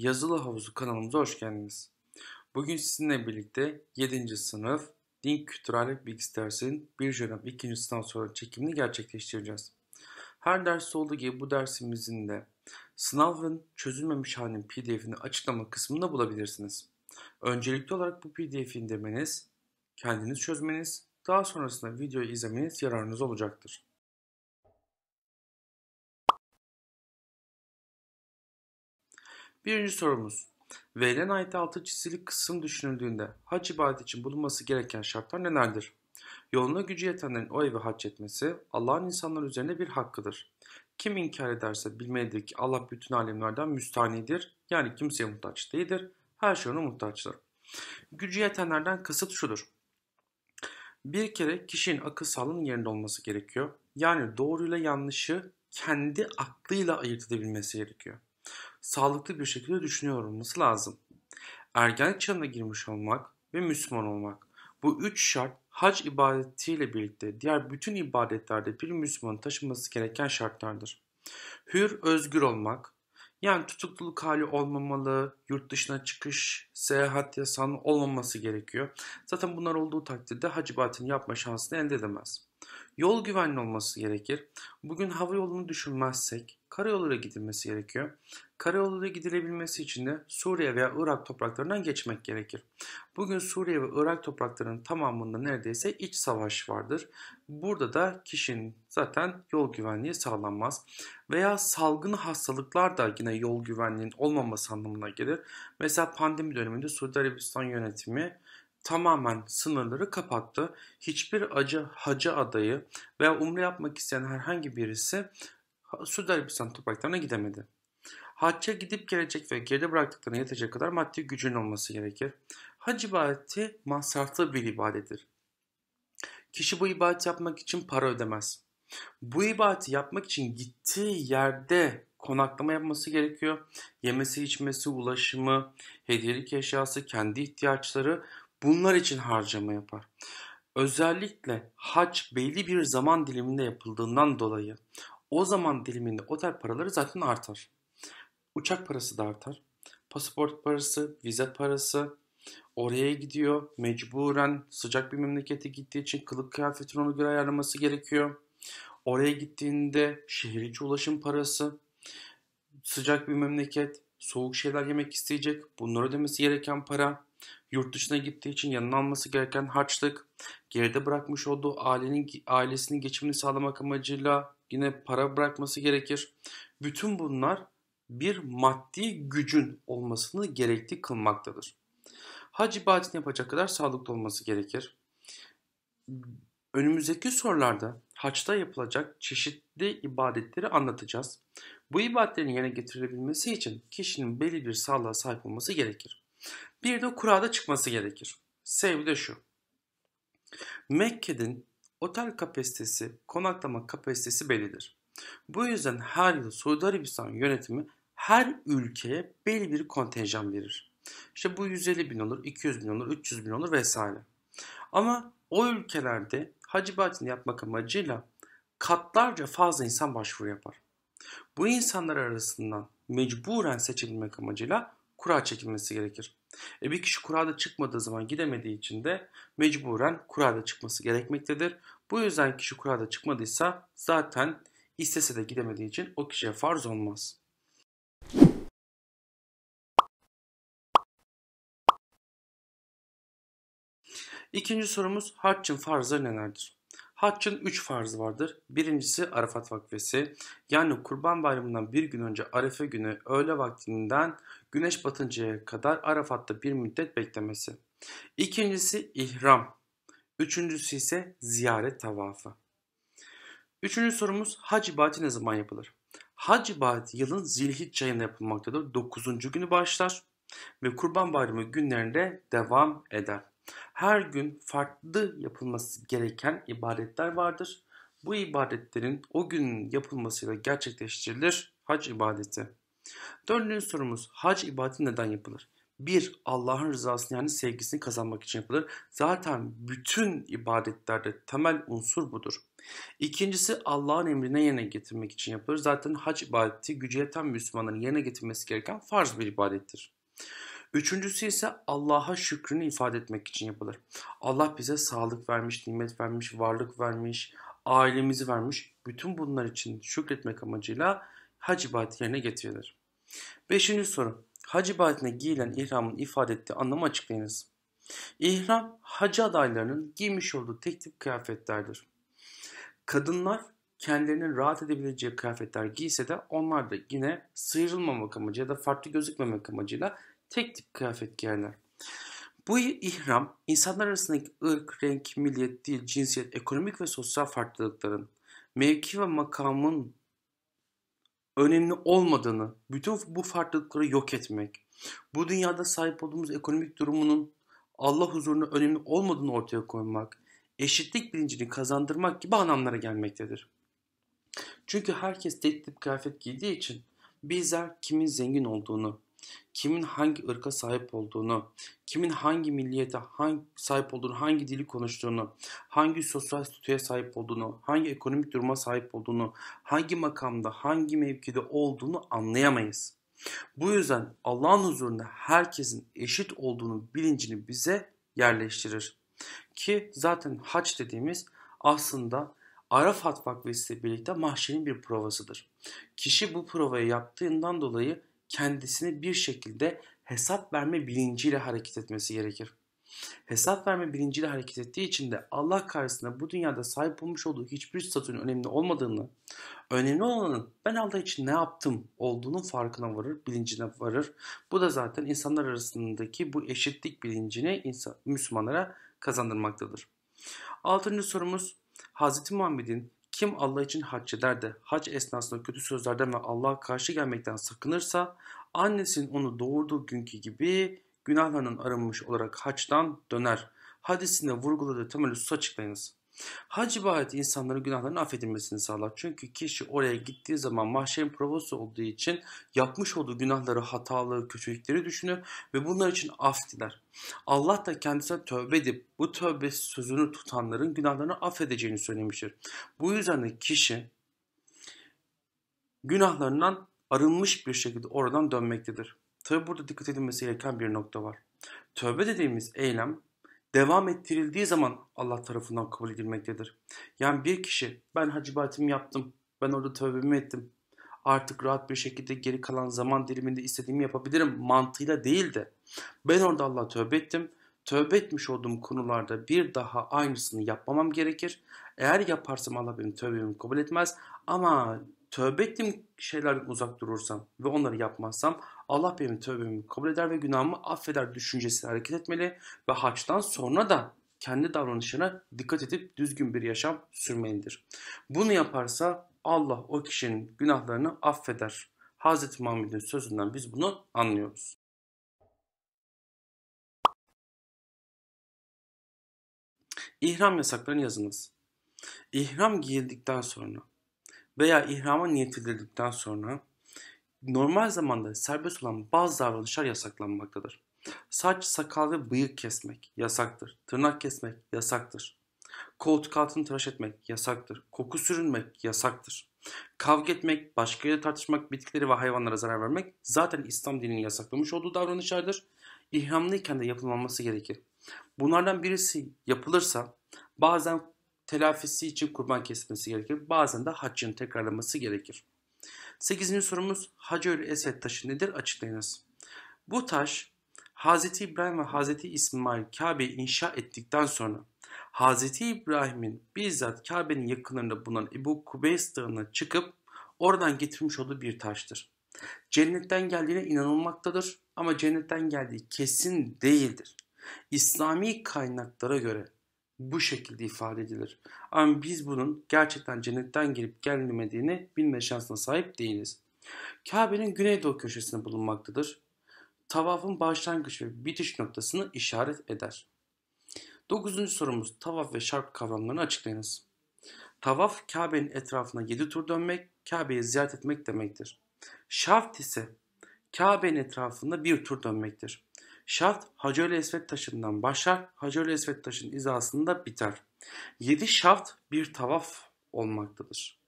Yazılı Havuzu kanalımıza hoş geldiniz. Bugün sizinle birlikte 7. sınıf Din Kültürel Bilgisi dersinin 1 dönem 2. sınav soru çekimini gerçekleştireceğiz. Her ders olduğu gibi bu dersimizin de sınavın çözülmemiş halinin pdf'ini açıklama kısmında bulabilirsiniz. Öncelikli olarak bu pdf'i indirmeniz, kendiniz çözmeniz, daha sonrasında videoyu izlemeniz yararınız olacaktır. Birinci sorumuz. Verilen ayette altı çizilik kısım düşünüldüğünde hac ibadeti için bulunması gereken şartlar nelerdir? Yoluna gücü yetenlerin o eve hac etmesi Allah'ın insanlar üzerine bir hakkıdır. Kim inkar ederse bilmelidir ki Allah bütün alemlerden müstanidir yani kimseye muhtaç değildir, her şey ona muhtaçtır. Gücü yetenlerden kasıt şudur. Bir kere kişinin akıl sağlığının yerinde olması gerekiyor. Yani doğruyla yanlışı kendi aklıyla ayırt edebilmesi gerekiyor sağlıklı bir şekilde düşünüyor olması lazım. Ergenlik çağına girmiş olmak ve Müslüman olmak. Bu üç şart hac ibadetiyle birlikte diğer bütün ibadetlerde bir Müslümanın taşıması gereken şartlardır. Hür, özgür olmak, yani tutukluluk hali olmamalı, yurt dışına çıkış, seyahat yasağının olmaması gerekiyor. Zaten bunlar olduğu takdirde hac ibadetini yapma şansını elde edemez. Yol güvenli olması gerekir. Bugün hava yolunu düşünmezsek karayoluyla gidilmesi gerekiyor. Karayoluyla gidilebilmesi için de Suriye veya Irak topraklarından geçmek gerekir. Bugün Suriye ve Irak topraklarının tamamında neredeyse iç savaş vardır. Burada da kişinin zaten yol güvenliği sağlanmaz. Veya salgın hastalıklar da yine yol güvenliğinin olmaması anlamına gelir. Mesela pandemi döneminde Suudi Arabistan yönetimi tamamen sınırları kapattı. Hiçbir acı hacı adayı veya umre yapmak isteyen herhangi birisi Suudi Arabistan topraklarına gidemedi. Hacca gidip gelecek ve geride bıraktıklarına yetecek kadar maddi gücün olması gerekir. Hac ibadeti masraflı bir ibadettir. Kişi bu ibadeti yapmak için para ödemez. Bu ibadeti yapmak için gittiği yerde konaklama yapması gerekiyor. Yemesi, içmesi, ulaşımı, hediyelik eşyası, kendi ihtiyaçları bunlar için harcama yapar. Özellikle hac belli bir zaman diliminde yapıldığından dolayı o zaman diliminde otel paraları zaten artar. Uçak parası da artar. Pasaport parası, vize parası, oraya gidiyor. Mecburen sıcak bir memlekete gittiği için kılık kıyafetini ona göre ayarlaması gerekiyor. Oraya gittiğinde şehir içi ulaşım parası, sıcak bir memleket, soğuk şeyler yemek isteyecek, bunları ödemesi gereken para, yurt dışına gittiği için yanına alması gereken harçlık, geride bırakmış olduğu ailenin ailesinin geçimini sağlamak amacıyla yine para bırakması gerekir. Bütün bunlar bir maddi gücün olmasını gerekli kılmaktadır. Hac ibadetini yapacak kadar sağlıklı olması gerekir. Önümüzdeki sorularda haçta yapılacak çeşitli ibadetleri anlatacağız. Bu ibadetlerin yerine getirilebilmesi için kişinin belli bir sağlığa sahip olması gerekir. Bir de kurada çıkması gerekir. Sebebi de şu. Mekke'nin otel kapasitesi, konaklama kapasitesi bellidir. Bu yüzden her yıl Suudi Arabistan yönetimi her ülkeye belli bir kontenjan verir. İşte bu 150 bin olur, 200 bin olur, 300 bin olur vesaire. Ama o ülkelerde hacı batini yapmak amacıyla katlarca fazla insan başvuru yapar. Bu insanlar arasından mecburen seçilmek amacıyla kura çekilmesi gerekir. E bir kişi kurada çıkmadığı zaman gidemediği için de mecburen kurada çıkması gerekmektedir. Bu yüzden kişi kurada çıkmadıysa zaten istese de gidemediği için o kişiye farz olmaz. İkinci sorumuz haccın farzları nelerdir? Haccın 3 farzı vardır. Birincisi Arafat vakfesi. Yani kurban bayramından bir gün önce Arefe günü öğle vaktinden güneş batıncaya kadar Arafat'ta bir müddet beklemesi. İkincisi ihram. Üçüncüsü ise ziyaret tavafı. Üçüncü sorumuz hac ibadeti ne zaman yapılır? Hac ibadeti yılın zilhicce ayında yapılmaktadır. Dokuzuncu günü başlar ve kurban bayramı günlerinde devam eder. Her gün farklı yapılması gereken ibadetler vardır. Bu ibadetlerin o gün yapılmasıyla gerçekleştirilir hac ibadeti. Dördüncü sorumuz hac ibadeti neden yapılır? Bir, Allah'ın rızasını yani sevgisini kazanmak için yapılır. Zaten bütün ibadetlerde temel unsur budur. İkincisi Allah'ın emrine yerine getirmek için yapılır. Zaten hac ibadeti gücü yeten Müslümanların yerine getirmesi gereken farz bir ibadettir. Üçüncüsü ise Allah'a şükrünü ifade etmek için yapılır. Allah bize sağlık vermiş, nimet vermiş, varlık vermiş, ailemizi vermiş. Bütün bunlar için şükretmek amacıyla hac ibadeti yerine getirilir. Beşinci soru. Hac ibadetine giyilen ihramın ifade ettiği anlamı açıklayınız. İhram, hacı adaylarının giymiş olduğu tek tip kıyafetlerdir. Kadınlar kendilerinin rahat edebileceği kıyafetler giyse de onlar da yine sıyrılmamak amacıyla da farklı gözükmemek amacıyla tek tip kıyafet giyerler. Bu ihram insanlar arasındaki ırk, renk, milliyet, dil, cinsiyet, ekonomik ve sosyal farklılıkların, mevki ve makamın önemli olmadığını, bütün bu farklılıkları yok etmek, bu dünyada sahip olduğumuz ekonomik durumunun Allah huzurunda önemli olmadığını ortaya koymak, eşitlik bilincini kazandırmak gibi anlamlara gelmektedir. Çünkü herkes tek tip kıyafet giydiği için bizler kimin zengin olduğunu, kimin hangi ırka sahip olduğunu, kimin hangi milliyete hangi, sahip olduğunu, hangi dili konuştuğunu, hangi sosyal statüye sahip olduğunu, hangi ekonomik duruma sahip olduğunu, hangi makamda, hangi mevkide olduğunu anlayamayız. Bu yüzden Allah'ın huzurunda herkesin eşit olduğunu bilincini bize yerleştirir. Ki zaten haç dediğimiz aslında Arafat vakfesiyle birlikte mahşerin bir provasıdır. Kişi bu provayı yaptığından dolayı kendisini bir şekilde hesap verme bilinciyle hareket etmesi gerekir. Hesap verme bilinciyle hareket ettiği için de Allah karşısında bu dünyada sahip olmuş olduğu hiçbir statünün önemli olmadığını, önemli olanın ben Allah için ne yaptım olduğunun farkına varır, bilincine varır. Bu da zaten insanlar arasındaki bu eşitlik bilincini insan, Müslümanlara kazandırmaktadır. Altıncı sorumuz Hz. Muhammed'in kim Allah için hac eder de hac esnasında kötü sözlerden ve Allah'a karşı gelmekten sakınırsa annesinin onu doğurduğu günkü gibi günahlarının arınmış olarak haçtan döner. Hadisinde vurguladığı temel husus açıklayınız. Hac ibadeti insanların günahlarının affedilmesini sağlar. Çünkü kişi oraya gittiği zaman mahşerin provası olduğu için yapmış olduğu günahları, hataları, kötülükleri düşünür ve bunlar için af diler. Allah da kendisine tövbe edip bu tövbe sözünü tutanların günahlarını affedeceğini söylemiştir. Bu yüzden de kişi günahlarından arınmış bir şekilde oradan dönmektedir. Tabi burada dikkat edilmesi gereken bir nokta var. Tövbe dediğimiz eylem devam ettirildiği zaman Allah tarafından kabul edilmektedir. Yani bir kişi ben hacibatimi yaptım, ben orada tövbemi ettim. Artık rahat bir şekilde geri kalan zaman diliminde istediğimi yapabilirim mantığıyla değil de ben orada Allah tövbe ettim. Tövbe etmiş olduğum konularda bir daha aynısını yapmamam gerekir. Eğer yaparsam Allah benim tövbemi kabul etmez. Ama tövbe ettiğim şeylerden uzak durursam ve onları yapmazsam Allah benim tövbemi kabul eder ve günahımı affeder düşüncesiyle hareket etmeli ve haçtan sonra da kendi davranışına dikkat edip düzgün bir yaşam sürmelidir. Bunu yaparsa Allah o kişinin günahlarını affeder. Hz. Muhammed'in sözünden biz bunu anlıyoruz. İhram yasaklarını yazınız. İhram giyildikten sonra veya ihrama niyet edildikten sonra normal zamanda serbest olan bazı davranışlar yasaklanmaktadır. Saç, sakal ve bıyık kesmek yasaktır. Tırnak kesmek yasaktır. Koltuk altını tıraş etmek yasaktır. Koku sürünmek yasaktır. Kavga etmek, başkalarıyla tartışmak, bitkileri ve hayvanlara zarar vermek zaten İslam dininin yasaklamış olduğu davranışlardır. İhramlıyken de yapılmaması gerekir. Bunlardan birisi yapılırsa bazen telafisi için kurban kesilmesi gerekir. Bazen de haccın tekrarlaması gerekir. 8. sorumuz Hacı esvet taşı nedir? Açıklayınız. Bu taş Hz. İbrahim ve Hz. İsmail Kabe'yi inşa ettikten sonra Hz. İbrahim'in bizzat Kabe'nin yakınlarında bulunan Ebu Kubeys dağına çıkıp oradan getirmiş olduğu bir taştır. Cennetten geldiğine inanılmaktadır ama cennetten geldiği kesin değildir. İslami kaynaklara göre bu şekilde ifade edilir. Ama biz bunun gerçekten cennetten girip gelmediğini bilme şansına sahip değiliz. Kabe'nin güneydoğu köşesinde bulunmaktadır. Tavafın başlangıç ve bitiş noktasını işaret eder. Dokuzuncu sorumuz tavaf ve şart kavramlarını açıklayınız. Tavaf Kabe'nin etrafına 7 tur dönmek, Kabe'yi ziyaret etmek demektir. Şart ise Kabe'nin etrafında bir tur dönmektir. Şaft Hacer-i esvet taşından başlar, Hacer-i esvet taşının izasında biter. 7 şaft bir tavaf olmaktadır.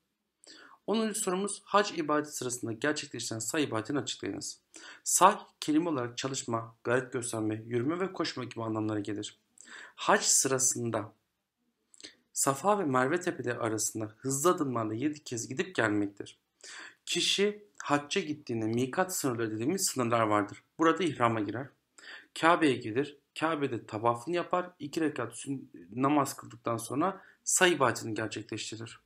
10. sorumuz hac ibadeti sırasında gerçekleşen say ibadetini açıklayınız. Say kelime olarak çalışma, gayret gösterme, yürüme ve koşma gibi anlamlara gelir. Hac sırasında Safa ve Merve tepeleri arasında hızlı adımlarla 7 kez gidip gelmektir. Kişi hacca gittiğinde mikat sınırları dediğimiz sınırlar vardır. Burada ihrama girer. Kabe'ye gelir. Kabe'de tavafını yapar. iki rekat namaz kıldıktan sonra sayı ibadetini gerçekleştirir.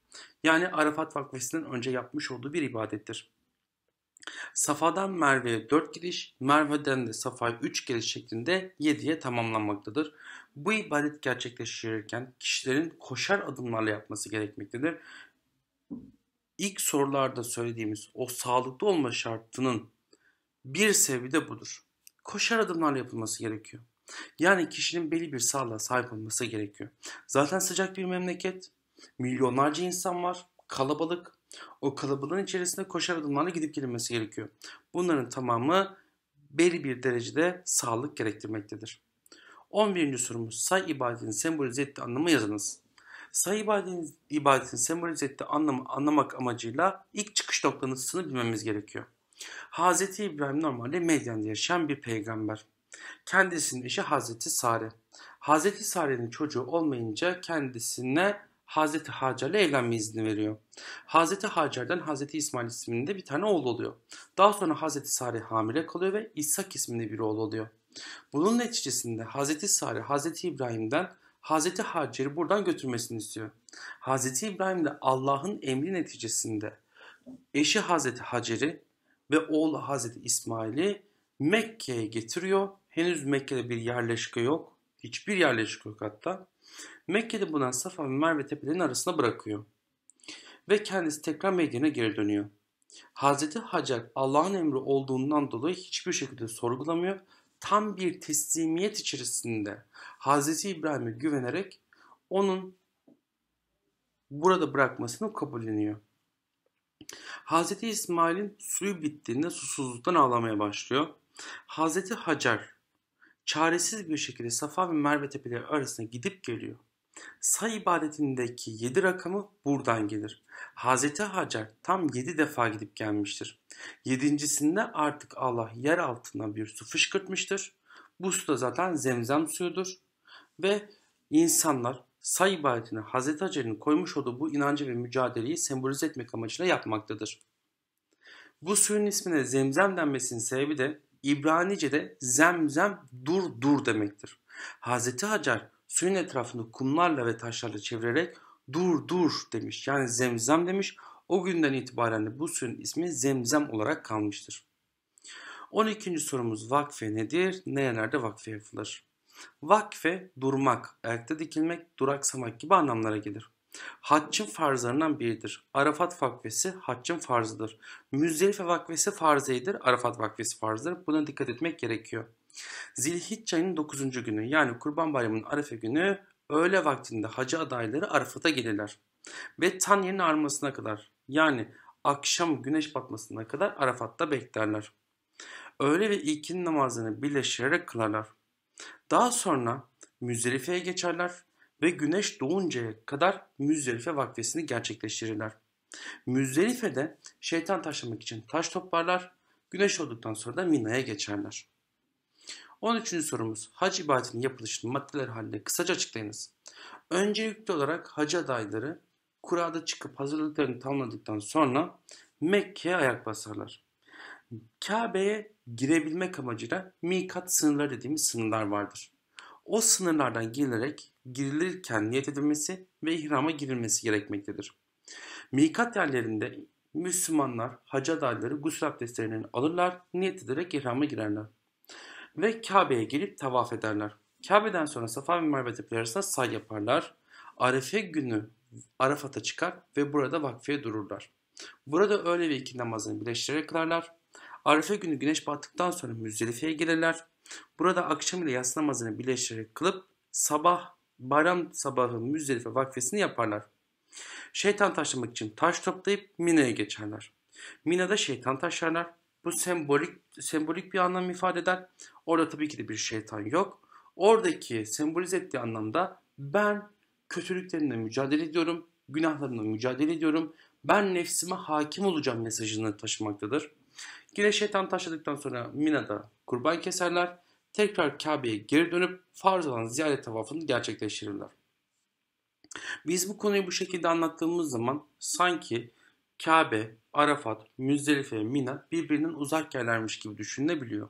Yani Arafat vakfesinden önce yapmış olduğu bir ibadettir. Safa'dan Merve'ye 4 giriş, Merve'den de Safa'ya 3 giriş şeklinde 7'ye tamamlanmaktadır. Bu ibadet gerçekleştirirken kişilerin koşar adımlarla yapması gerekmektedir. İlk sorularda söylediğimiz o sağlıklı olma şartının bir sebebi de budur koşar adımlarla yapılması gerekiyor. Yani kişinin belli bir sağlığa sahip olması gerekiyor. Zaten sıcak bir memleket, milyonlarca insan var, kalabalık. O kalabalığın içerisinde koşar adımlarla gidip gelinmesi gerekiyor. Bunların tamamı belli bir derecede sağlık gerektirmektedir. 11. sorumuz say ibadetini sembolize ettiği anlamı yazınız. Say ibadetini, ibadetini sembolize ettiği anlamı anlamak amacıyla ilk çıkış noktanızı bilmemiz gerekiyor. Hazreti İbrahim normalde Medyen'de yaşayan bir peygamber. Kendisinin eşi Hazreti Sare. Hazreti Sare'nin çocuğu olmayınca kendisine Hazreti Hacer ile evlenme izni veriyor. Hazreti Hacer'den Hazreti İsmail isminde bir tane oğlu oluyor. Daha sonra Hazreti Sare hamile kalıyor ve İshak isminde bir oğlu oluyor. Bunun neticesinde Hazreti Sare Hazreti İbrahim'den Hazreti Hacer'i buradan götürmesini istiyor. Hazreti İbrahim de Allah'ın emri neticesinde eşi Hazreti Hacer'i ve oğlu Hazreti İsmail'i Mekke'ye getiriyor. Henüz Mekke'de bir yerleşke yok. Hiçbir yerleşke yok hatta. Mekke'de bulunan Safa ve Merve tepelerinin arasına bırakıyor. Ve kendisi tekrar Medine'ye geri dönüyor. Hazreti Hacer Allah'ın emri olduğundan dolayı hiçbir şekilde sorgulamıyor. Tam bir teslimiyet içerisinde Hazreti İbrahim'e güvenerek onun burada bırakmasını kabulleniyor. Hz. İsmail'in suyu bittiğinde susuzluktan ağlamaya başlıyor. Hz. Hacer çaresiz bir şekilde Safa ve Merve tepeleri arasında gidip geliyor. Say ibadetindeki 7 rakamı buradan gelir. Hz. Hacer tam 7 defa gidip gelmiştir. Yedincisinde artık Allah yer altına bir su fışkırtmıştır. Bu su da zaten zemzem suyudur. Ve insanlar say ibaretini Hazreti Hacer'in koymuş olduğu bu inancı ve mücadeleyi sembolize etmek amacıyla yapmaktadır. Bu suyun ismine zemzem denmesinin sebebi de İbranice'de zemzem dur dur demektir. Hazreti Hacer suyun etrafını kumlarla ve taşlarla çevirerek dur dur demiş yani zemzem demiş. O günden itibaren de bu suyun ismi zemzem olarak kalmıştır. 12. sorumuz vakfe nedir? Nerelerde vakfe yapılır? Vakfe durmak, ayakta dikilmek, duraksamak gibi anlamlara gelir. Haccın farzlarından biridir. Arafat vakfesi haccın farzıdır. Müzdelife vakfesi farzeydir. Arafat vakfesi farzdır. Buna dikkat etmek gerekiyor. Zilhicce ayının 9. günü yani Kurban Bayramı'nın Arefe günü öğle vaktinde hacı adayları Arafat'a gelirler. Ve tan Tanye'nin armasına kadar yani akşam güneş batmasına kadar Arafat'ta beklerler. Öğle ve ikindi namazını birleştirerek kılarlar. Daha sonra Müzdelife'ye geçerler ve güneş doğuncaya kadar Müzdelife vakfesini gerçekleştirirler. Müzdelife'de şeytan taşlamak için taş toplarlar, güneş olduktan sonra da Mina'ya geçerler. 13. sorumuz hac ibadetinin yapılışını maddeler halinde kısaca açıklayınız. Öncelikli olarak hacı adayları kurada çıkıp hazırlıklarını tamamladıktan sonra Mekke'ye ayak basarlar. Kabe'ye girebilmek amacıyla mikat sınırları dediğimiz sınırlar vardır. O sınırlardan girilerek girilirken niyet edilmesi ve ihrama girilmesi gerekmektedir. Mikat yerlerinde Müslümanlar hac adayları gusül abdestlerini alırlar, niyet ederek ihrama girerler. Ve Kabe'ye gelip tavaf ederler. Kabe'den sonra Safa ve Merve tepeleri arasında say yaparlar. Arefe günü Arafat'a çıkar ve burada vakfiye dururlar. Burada öğle ve iki namazını birleştirerek kılarlar. Arife günü güneş battıktan sonra Müzdelife'ye gelirler. Burada akşam ile yatsı namazını birleştirerek kılıp sabah bayram sabahı Müzdelife vakfesini yaparlar. Şeytan taşlamak için taş toplayıp Mina'ya geçerler. Mina'da şeytan taşlarlar. Bu sembolik sembolik bir anlam ifade eder. Orada tabii ki de bir şeytan yok. Oradaki sembolize ettiği anlamda ben kötülüklerimle mücadele ediyorum, günahlarımla mücadele ediyorum. Ben nefsime hakim olacağım mesajını taşımaktadır. Güneşe tam taşladıktan sonra Mina'da kurban keserler. Tekrar Kabe'ye geri dönüp farz olan ziyaret tavafını gerçekleştirirler. Biz bu konuyu bu şekilde anlattığımız zaman sanki Kabe, Arafat, Müzdelife, Mina birbirinden uzak yerlermiş gibi düşünülebiliyor.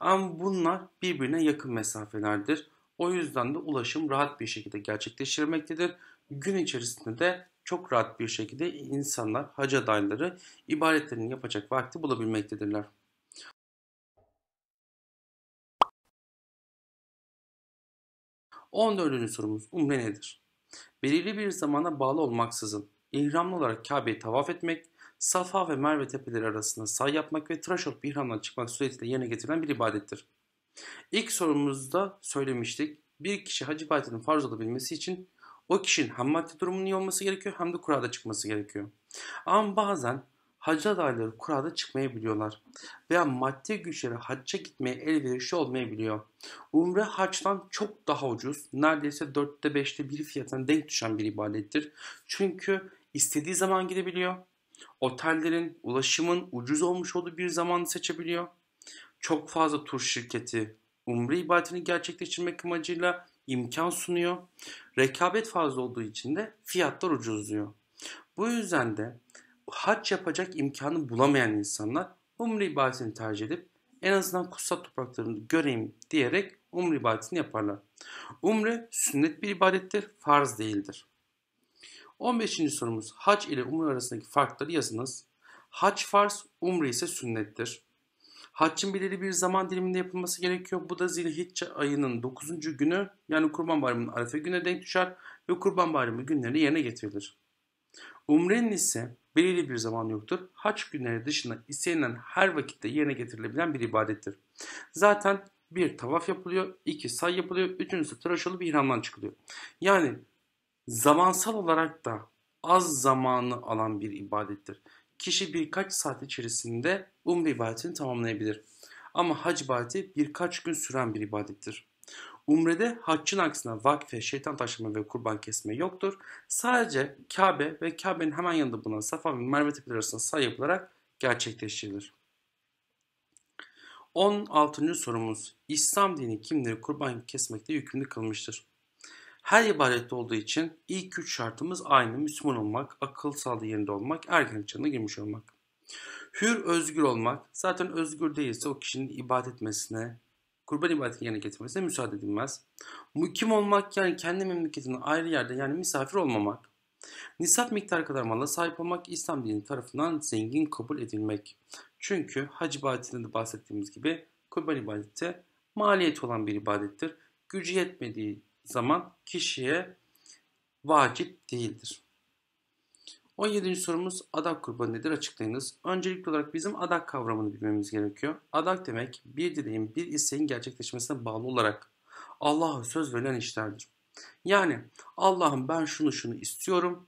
Ama bunlar birbirine yakın mesafelerdir. O yüzden de ulaşım rahat bir şekilde gerçekleştirilmektedir. Gün içerisinde de çok rahat bir şekilde insanlar, hac adayları ibadetlerini yapacak vakti bulabilmektedirler. On dördüncü sorumuz umre nedir? Belirli bir zamana bağlı olmaksızın ihramlı olarak Kabe'yi tavaf etmek, Safa ve Merve tepeleri arasında say yapmak ve tıraş olup ihramdan çıkmak suretiyle yerine getirilen bir ibadettir. İlk sorumuzda söylemiştik. Bir kişi hac ibadetinin farz olabilmesi için o kişinin hem maddi durumunun iyi olması gerekiyor hem de kurada çıkması gerekiyor. Ama bazen hacı adayları kurada çıkmayabiliyorlar veya maddi güçleri hacca gitmeye elverişli olmayabiliyor. Umre haçtan çok daha ucuz, neredeyse 4'te 5'te 1 fiyatına denk düşen bir ibadettir. Çünkü istediği zaman gidebiliyor, otellerin, ulaşımın ucuz olmuş olduğu bir zamanı seçebiliyor. Çok fazla tur şirketi, umre ibadetini gerçekleştirmek amacıyla imkan sunuyor. Rekabet fazla olduğu için de fiyatlar ucuzluyor. Bu yüzden de hac yapacak imkanı bulamayan insanlar umre ibadetini tercih edip en azından kutsal topraklarını göreyim diyerek umre ibadetini yaparlar. Umre sünnet bir ibadettir, farz değildir. 15. sorumuz hac ile umre arasındaki farkları yazınız. Hac farz, umre ise sünnettir. Haccın belirli bir zaman diliminde yapılması gerekiyor. Bu da Zilhicce ayının 9. günü yani Kurban Bayramı'nın Arefe gününe denk düşer ve Kurban Bayramı günleri yerine getirilir. Umrenin ise belirli bir zaman yoktur. Haç günleri dışında istenilen her vakitte yerine getirilebilen bir ibadettir. Zaten bir tavaf yapılıyor, iki say yapılıyor, üçüncüsü tıraş olup ihramdan çıkılıyor. Yani zamansal olarak da az zamanı alan bir ibadettir kişi birkaç saat içerisinde umre ibadetini tamamlayabilir. Ama hac ibadeti birkaç gün süren bir ibadettir. Umrede haccın aksine vakfe, şeytan taşlama ve kurban kesme yoktur. Sadece Kabe ve Kabe'nin hemen yanında bulunan Safa ve Merve tepeleri arasında say yapılarak gerçekleştirilir. 16. sorumuz İslam dini kimleri kurban kesmekte yükümlü kılmıştır? Her ibadette olduğu için ilk üç şartımız aynı. Müslüman olmak, akıl sağlığı yerinde olmak, erken çağına girmiş olmak. Hür özgür olmak. Zaten özgür değilse o kişinin ibadet etmesine, kurban ibadetini yerine getirmesine müsaade edilmez. Mukim olmak yani kendi memleketinin ayrı yerde yani misafir olmamak. Nisap miktar kadar mala sahip olmak İslam dini tarafından zengin kabul edilmek. Çünkü hac ibadetinde de bahsettiğimiz gibi kurban ibadeti maliyet olan bir ibadettir. Gücü yetmediği zaman kişiye vakit değildir. 17. sorumuz adak kurbanı nedir açıklayınız. Öncelikli olarak bizim adak kavramını bilmemiz gerekiyor. Adak demek bir dileğin bir isteğin gerçekleşmesine bağlı olarak Allah'a söz verilen işlerdir. Yani Allah'ım ben şunu şunu istiyorum.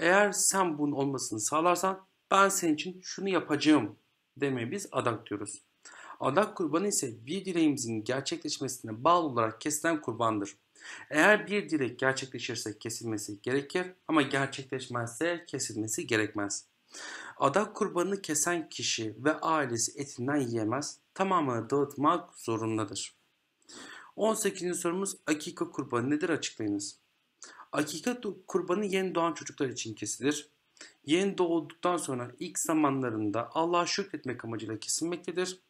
Eğer sen bunun olmasını sağlarsan ben senin için şunu yapacağım demeye biz adak diyoruz. Adak kurbanı ise bir dileğimizin gerçekleşmesine bağlı olarak kesilen kurbandır. Eğer bir dilek gerçekleşirse kesilmesi gerekir ama gerçekleşmezse kesilmesi gerekmez. Adak kurbanını kesen kişi ve ailesi etinden yiyemez, tamamını dağıtmak zorundadır. 18. sorumuz akika kurbanı nedir açıklayınız. Akika kurbanı yeni doğan çocuklar için kesilir. Yeni doğduktan sonra ilk zamanlarında Allah'a şükretmek amacıyla kesilmektedir.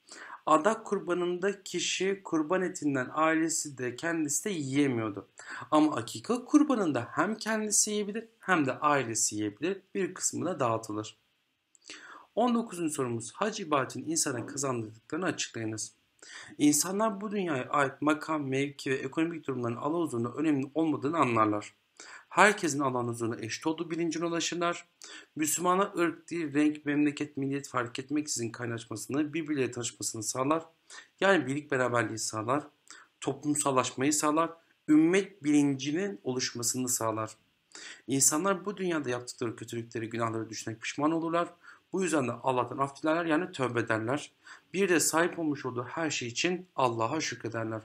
Adak kurbanında kişi kurban etinden ailesi de kendisi de yiyemiyordu. Ama akika kurbanında hem kendisi yiyebilir hem de ailesi yiyebilir bir kısmı da dağıtılır. 19. sorumuz hac ibadetinin insana kazandırdıklarını açıklayınız. İnsanlar bu dünyaya ait makam, mevki ve ekonomik durumların Allah huzurunda önemli olmadığını anlarlar herkesin alan uzunu eşit olduğu bilincine ulaşırlar. Müslümana ırk, dil, renk, memleket, milliyet fark etmeksizin kaynaşmasını, birbirleriyle tanışmasını sağlar. Yani birlik beraberliği sağlar. Toplumsallaşmayı sağlar. Ümmet bilincinin oluşmasını sağlar. İnsanlar bu dünyada yaptıkları kötülükleri, günahları düşünerek pişman olurlar. Bu yüzden de Allah'tan af dilerler yani tövbe ederler. Bir de sahip olmuş olduğu her şey için Allah'a şükrederler.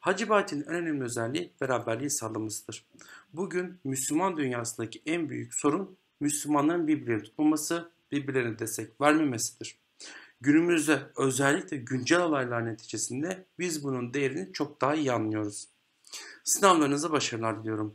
Hacı Bayt'in en önemli özelliği beraberliği sağlamasıdır. Bugün Müslüman dünyasındaki en büyük sorun Müslümanların birbirlerini tutmaması, birbirlerine destek vermemesidir. Günümüzde özellikle güncel olaylar neticesinde biz bunun değerini çok daha iyi anlıyoruz. Sınavlarınıza başarılar diliyorum.